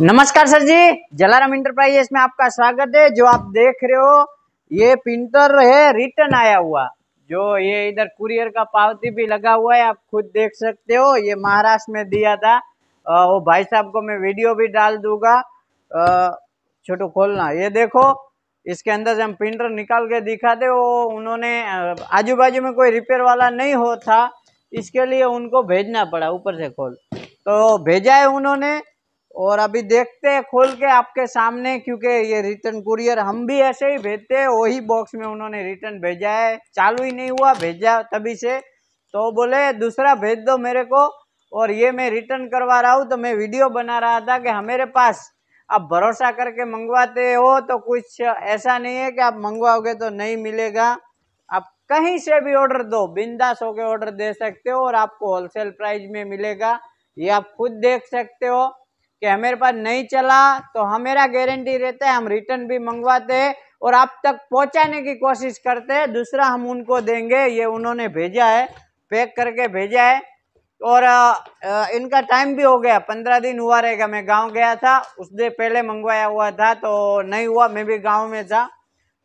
नमस्कार सर जी जलाराम इंटरप्राइजेस में आपका स्वागत है जो आप देख रहे हो ये प्रिंटर है रिटर्न आया हुआ जो ये इधर कुरियर का पावती भी लगा हुआ है आप खुद देख सकते हो ये महाराष्ट्र में दिया था आ, वो भाई साहब को मैं वीडियो भी डाल दूंगा छोटू खोलना ये देखो इसके अंदर से हम प्रिंटर निकाल के दिखा दे वो उन्होंने आजू बाजू में कोई रिपेयर वाला नहीं होता इसके लिए उनको भेजना पड़ा ऊपर से खोल तो भेजा है उन्होंने और अभी देखते हैं खोल के आपके सामने क्योंकि ये रिटर्न कुरियर हम भी ऐसे ही भेजते हैं वही बॉक्स में उन्होंने रिटर्न भेजा है चालू ही नहीं हुआ भेजा तभी से तो बोले दूसरा भेज दो मेरे को और ये मैं रिटर्न करवा रहा हूँ तो मैं वीडियो बना रहा था कि हमारे हाँ, पास आप भरोसा करके मंगवाते हो तो कुछ ऐसा नहीं है कि आप मंगवाओगे तो नहीं मिलेगा आप कहीं से भी ऑर्डर दो बिंदास होकर ऑर्डर दे सकते हो और आपको होलसेल प्राइस में मिलेगा ये आप खुद देख सकते हो कि हमारे पास नहीं चला तो हमारा गारंटी रहता है हम रिटर्न भी मंगवाते और आप तक पहुंचाने की कोशिश करते हैं दूसरा हम उनको देंगे ये उन्होंने भेजा है पैक करके भेजा है और इनका टाइम भी हो गया पंद्रह दिन हुआ रहेगा मैं गांव गया था उस दिन पहले मंगवाया हुआ था तो नहीं हुआ मैं भी गांव में था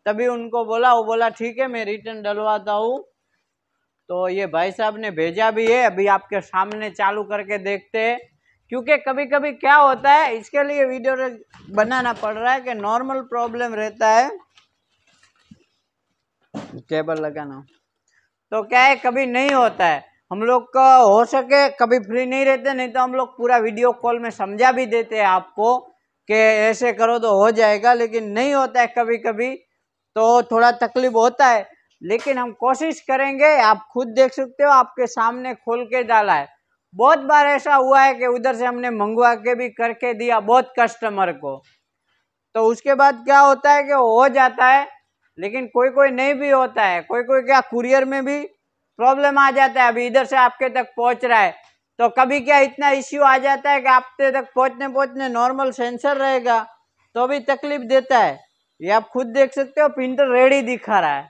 तभी उनको बोला वो बोला ठीक है मैं रिटर्न डलवाता हूँ तो ये भाई साहब ने भेजा भी है अभी आपके सामने चालू करके देखते हैं क्योंकि कभी कभी क्या होता है इसके लिए वीडियो बनाना पड़ रहा है कि नॉर्मल प्रॉब्लम रहता है केबल लगाना तो क्या है कभी नहीं होता है हम लोग का हो सके कभी फ्री नहीं रहते नहीं तो हम लोग पूरा वीडियो कॉल में समझा भी देते हैं आपको कि ऐसे करो तो हो जाएगा लेकिन नहीं होता है कभी कभी तो थोड़ा तकलीफ होता है लेकिन हम कोशिश करेंगे आप खुद देख सकते हो आपके सामने खोल के डाला है बहुत बार ऐसा हुआ है कि उधर से हमने मंगवा के भी करके दिया बहुत कस्टमर को तो उसके बाद क्या होता है कि हो जाता है लेकिन कोई कोई नहीं भी होता है कोई कोई क्या कुरियर में भी प्रॉब्लम आ जाता है अभी इधर से आपके तक पहुंच रहा है तो कभी क्या इतना इश्यू आ जाता है कि आपके तक पहुंचने पहुंचने नॉर्मल सेंसर रहेगा तो भी तकलीफ देता है ये आप खुद देख सकते हो प्रिंटर रेडी दिखा रहा है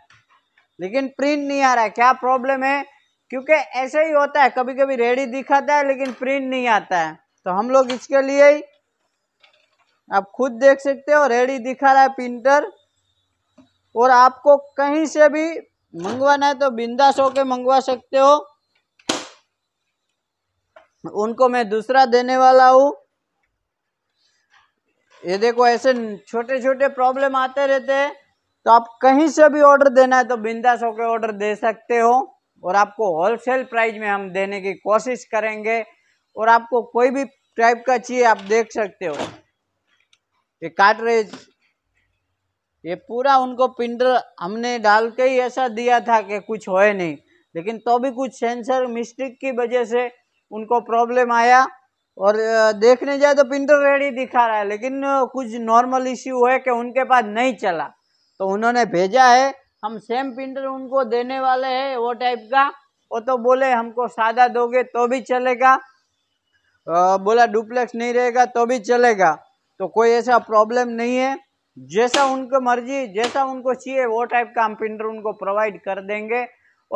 लेकिन प्रिंट नहीं आ रहा है क्या प्रॉब्लम है क्योंकि ऐसे ही होता है कभी कभी रेडी दिखाता है लेकिन प्रिंट नहीं आता है तो हम लोग इसके लिए ही आप खुद देख सकते हो रेडी दिखा रहा है प्रिंटर और आपको कहीं से भी मंगवाना है तो बिंदास होके मंगवा सकते हो उनको मैं दूसरा देने वाला हूँ ये देखो ऐसे छोटे छोटे प्रॉब्लम आते रहते हैं तो आप कहीं से भी ऑर्डर देना है तो बिंदास होकर ऑर्डर दे सकते हो और आपको होलसेल प्राइस में हम देने की कोशिश करेंगे और आपको कोई भी टाइप का चाहिए आप देख सकते हो ये काटरेज ये पूरा उनको पिंडर हमने डाल के ही ऐसा दिया था कि कुछ होए नहीं लेकिन तो भी कुछ सेंसर मिस्टेक की वजह से उनको प्रॉब्लम आया और देखने जाए तो पिंडर रेडी दिखा रहा है लेकिन कुछ नॉर्मल इश्यू है कि उनके पास नहीं चला तो उन्होंने भेजा है हम सेम प्रिंटर उनको देने वाले हैं वो टाइप का वो तो बोले हमको सादा दोगे तो भी चलेगा आ, बोला डुप्लेक्स नहीं रहेगा तो भी चलेगा तो कोई ऐसा प्रॉब्लम नहीं है जैसा उनको मर्जी जैसा उनको चाहिए वो टाइप का हम प्रिंटर उनको प्रोवाइड कर देंगे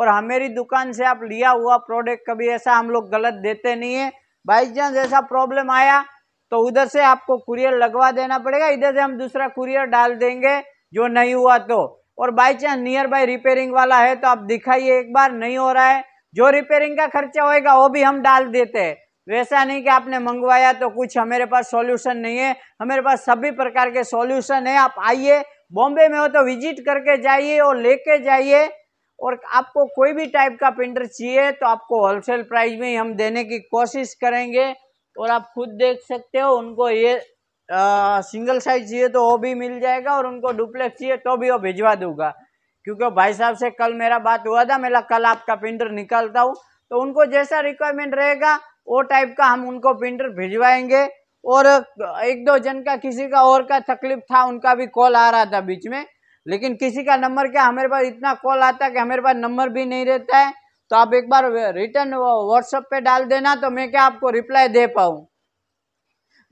और हमेरी दुकान से आप लिया हुआ प्रोडक्ट कभी ऐसा हम लोग गलत देते नहीं है बाई चांस ऐसा प्रॉब्लम आया तो उधर से आपको कुरियर लगवा देना पड़ेगा इधर से हम दूसरा कुरियर डाल देंगे जो नहीं हुआ तो और by chance nearby repairing वाला है तो आप दिखाइए एक बार नहीं हो रहा है जो रिपेयरिंग का खर्चा होएगा वो भी हम डाल देते हैं वैसा नहीं कि आपने मंगवाया तो कुछ हमारे पास सॉल्यूशन नहीं है हमारे पास सभी प्रकार के सॉल्यूशन है आप आइए बॉम्बे में हो तो विजिट करके जाइए और लेके जाइए और आपको कोई भी टाइप का प्रिंटर चाहिए तो आपको होलसेल प्राइस में ही हम देने की कोशिश करेंगे और आप खुद देख सकते हो उनको ये सिंगल साइज चाहिए तो वो भी मिल जाएगा और उनको डुप्लेक्स चाहिए तो भी वो भिजवा दूंगा क्योंकि भाई साहब से कल मेरा बात हुआ था मेरा कल आपका प्रिंटर निकालता हूँ तो उनको जैसा रिक्वायरमेंट रहेगा वो टाइप का हम उनको प्रिंटर भिजवाएंगे और एक दो जन का किसी का और का तकलीफ था उनका भी कॉल आ रहा था बीच में लेकिन किसी का नंबर क्या हमारे पास इतना कॉल आता है कि हमारे पास नंबर भी नहीं रहता है तो आप एक बार रिटर्न व्हाट्सअप पे डाल देना तो मैं क्या आपको रिप्लाई दे पाऊँ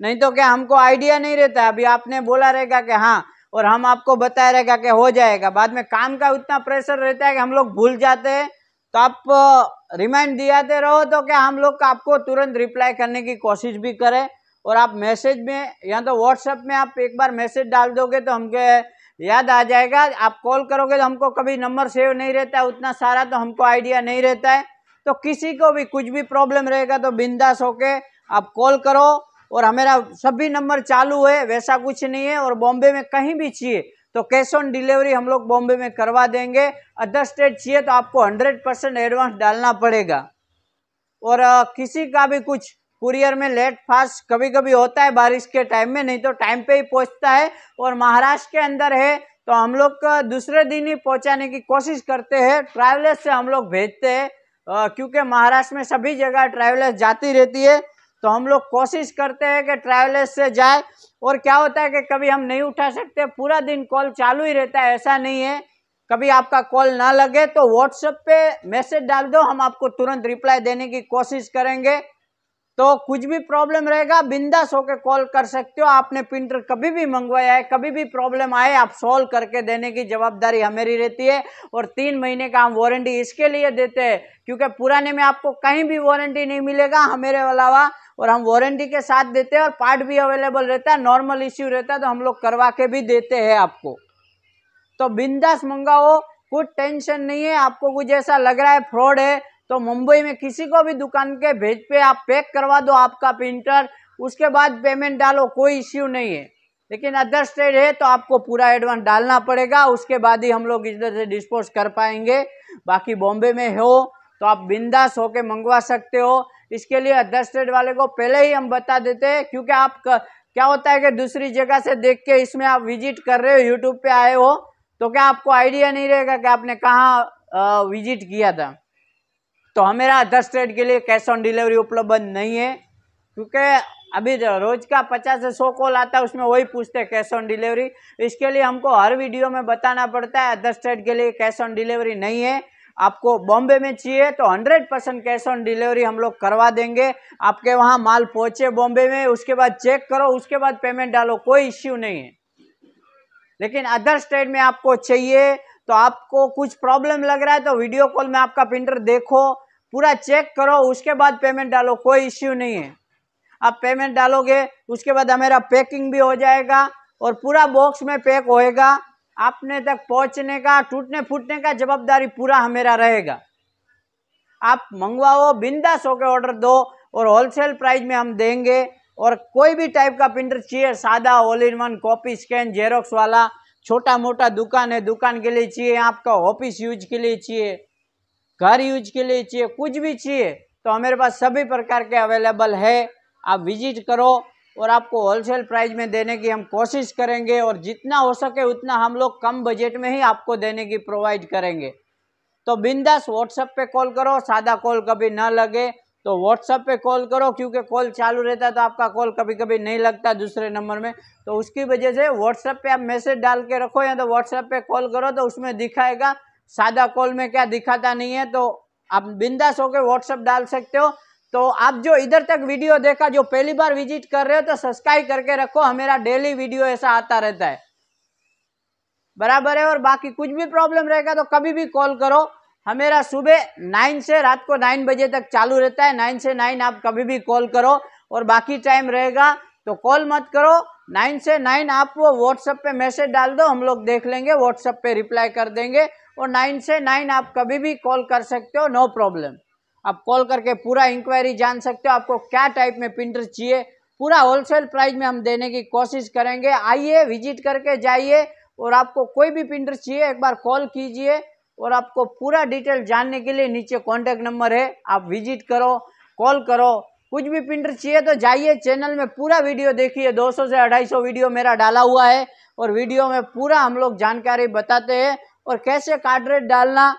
नहीं तो क्या हमको आइडिया नहीं रहता अभी आपने बोला रहेगा कि हाँ और हम आपको बताया रहेगा कि हो जाएगा बाद में काम का उतना प्रेशर रहता है कि हम लोग भूल जाते हैं तो आप रिमाइंड दिलाते रहो तो क्या हम लोग आपको तुरंत रिप्लाई करने की कोशिश भी करें और आप मैसेज में या तो व्हाट्सएप में आप एक बार मैसेज डाल दोगे तो हमके याद आ जाएगा आप कॉल करोगे तो हमको कभी नंबर सेव नहीं रहता है उतना सारा तो हमको आइडिया नहीं रहता है तो किसी को भी कुछ भी प्रॉब्लम रहेगा तो बिंदास होके आप कॉल करो और हमारा सभी नंबर चालू है वैसा कुछ नहीं है और बॉम्बे में कहीं भी चाहिए तो कैश ऑन डिलीवरी हम लोग बॉम्बे में करवा देंगे अदर स्टेट चाहिए तो आपको हंड्रेड परसेंट एडवांस डालना पड़ेगा और किसी का भी कुछ कुरियर में लेट फास्ट कभी कभी होता है बारिश के टाइम में नहीं तो टाइम पे ही पहुंचता है और महाराष्ट्र के अंदर है तो हम लोग दूसरे दिन ही पहुंचाने की कोशिश करते हैं ट्रैवलर्स से हम लोग भेजते हैं क्योंकि महाराष्ट्र में सभी जगह ट्रैवलर्स जाती रहती है तो हम लोग कोशिश करते हैं कि ट्रैवलर्स से जाए और क्या होता है कि कभी हम नहीं उठा सकते पूरा दिन कॉल चालू ही रहता है ऐसा नहीं है कभी आपका कॉल ना लगे तो व्हाट्सएप पे मैसेज डाल दो हम आपको तुरंत रिप्लाई देने की कोशिश करेंगे तो कुछ भी प्रॉब्लम रहेगा बिंदास होकर कॉल कर सकते हो आपने प्रिंटर कभी भी मंगवाया है कभी भी प्रॉब्लम आए आप सॉल्व करके देने की जवाबदारी हमेरी रहती है और तीन महीने का हम वारंटी इसके लिए देते हैं क्योंकि पुराने में आपको कहीं भी वारंटी नहीं मिलेगा हमारे अलावा और हम वारंटी के साथ देते हैं और पार्ट भी अवेलेबल रहता है नॉर्मल इश्यू रहता है तो हम लोग करवा के भी देते हैं आपको तो बिंदास मंगाओ कुछ टेंशन नहीं है आपको कुछ ऐसा लग रहा है फ्रॉड है तो मुंबई में किसी को भी दुकान के भेज पे आप पैक करवा दो आपका प्रिंटर उसके बाद पेमेंट डालो कोई इश्यू नहीं है लेकिन अदर स्टेट है तो आपको पूरा एडवांस डालना पड़ेगा उसके बाद ही हम लोग इधर से डिस्पोज कर पाएंगे बाकी बॉम्बे में हो तो आप बिंदास होके मंगवा सकते हो इसके लिए अदर स्टेट वाले को पहले ही हम बता देते हैं क्योंकि आप क्या होता है कि दूसरी जगह से देख के इसमें आप विजिट कर रहे हो यूट्यूब पर आए हो तो क्या आपको आइडिया नहीं रहेगा कि आपने कहाँ विजिट किया था तो हमेरा दस ट्रेड के लिए कैश ऑन डिलीवरी उपलब्ध नहीं है क्योंकि अभी रोज का पचास से सौ कॉल आता है उसमें वही पूछते हैं कैश ऑन डिलीवरी इसके लिए हमको हर वीडियो में बताना पड़ता है दस ट्रेड के लिए कैश ऑन डिलीवरी नहीं है आपको बॉम्बे में चाहिए तो 100 परसेंट कैश ऑन डिलीवरी हम लोग करवा देंगे आपके वहाँ माल पहुँचे बॉम्बे में उसके बाद चेक करो उसके बाद पेमेंट डालो कोई इश्यू नहीं है लेकिन अदर स्टेट में आपको चाहिए तो आपको कुछ प्रॉब्लम लग रहा है तो वीडियो कॉल में आपका प्रिंटर देखो पूरा चेक करो उसके बाद पेमेंट डालो कोई इश्यू नहीं है आप पेमेंट डालोगे उसके बाद हमारा पैकिंग भी हो जाएगा और पूरा बॉक्स में पैक होएगा आपने तक पहुंचने का टूटने फूटने का जवाबदारी पूरा हमेरा रहेगा आप मंगवाओ बिंदास होकर ऑर्डर दो और होलसेल प्राइस में हम देंगे और कोई भी टाइप का प्रिंटर चाहिए सादा all in one copy scan xerox वाला छोटा मोटा दुकान है दुकान के लिए चाहिए आपका ऑफिस यूज के लिए चाहिए घर यूज के लिए चाहिए कुछ भी चाहिए तो हमारे पास सभी प्रकार के अवेलेबल है आप विजिट करो और आपको होलसेल प्राइस में देने की हम कोशिश करेंगे और जितना हो सके उतना हम लोग कम बजट में ही आपको देने की प्रोवाइड करेंगे तो बिंदास व्हाट्सएप पे कॉल करो सादा कॉल कभी ना लगे तो व्हाट्सएप पे कॉल करो क्योंकि कॉल चालू रहता है तो आपका कॉल कभी कभी नहीं लगता दूसरे नंबर में तो उसकी वजह से व्हाट्सएप पे आप मैसेज डाल के रखो या तो व्हाट्सएप पे कॉल करो तो उसमें दिखाएगा सादा कॉल में क्या दिखाता नहीं है तो आप बिंदास होकर व्हाट्सअप डाल सकते हो तो आप जो इधर तक वीडियो देखा जो पहली बार विजिट कर रहे हो तो सब्सक्राइब करके रखो हमारा डेली वीडियो ऐसा आता रहता है बराबर है और बाकी कुछ भी प्रॉब्लम रहेगा तो कभी भी कॉल करो हमेरा सुबह नाइन से रात को नाइन बजे तक चालू रहता है नाइन से नाइन आप कभी भी कॉल करो और बाकी टाइम रहेगा तो कॉल मत करो नाइन से नाइन आप वो व्हाट्सएप पे मैसेज डाल दो हम लोग देख लेंगे व्हाट्सएप पे रिप्लाई कर देंगे और नाइन से नाइन आप कभी भी कॉल कर सकते हो नो प्रॉब्लम आप कॉल करके पूरा इंक्वायरी जान सकते हो आपको क्या टाइप में प्रिंटर चाहिए पूरा होलसेल प्राइस में हम देने की कोशिश करेंगे आइए विजिट करके जाइए और आपको कोई भी प्रिंटर चाहिए एक बार कॉल कीजिए और आपको पूरा डिटेल जानने के लिए नीचे कॉन्टैक्ट नंबर है आप विजिट करो कॉल करो कुछ भी प्रिंटर चाहिए तो जाइए चैनल में पूरा वीडियो देखिए 200 से 250 वीडियो मेरा डाला हुआ है और वीडियो में पूरा हम लोग जानकारी बताते हैं और कैसे कार्डरेट डालना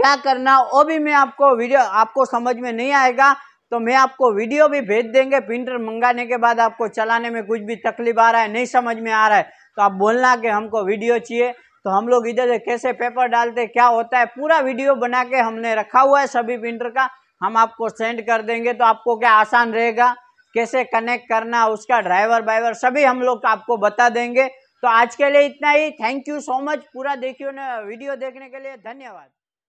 क्या करना वो भी मैं आपको वीडियो आपको समझ में नहीं आएगा तो मैं आपको वीडियो भी भेज देंगे प्रिंटर मंगाने के बाद आपको चलाने में कुछ भी तकलीफ आ रहा है नहीं समझ में आ रहा है तो आप बोलना कि हमको वीडियो चाहिए तो हम लोग इधर से कैसे पेपर डालते क्या होता है पूरा वीडियो बना के हमने रखा हुआ है सभी प्रिंटर का हम आपको सेंड कर देंगे तो आपको क्या आसान रहेगा कैसे कनेक्ट करना उसका ड्राइवर वाइवर सभी हम लोग आपको बता देंगे तो आज के लिए इतना ही थैंक यू सो मच पूरा देखियो ना वीडियो देखने के लिए धन्यवाद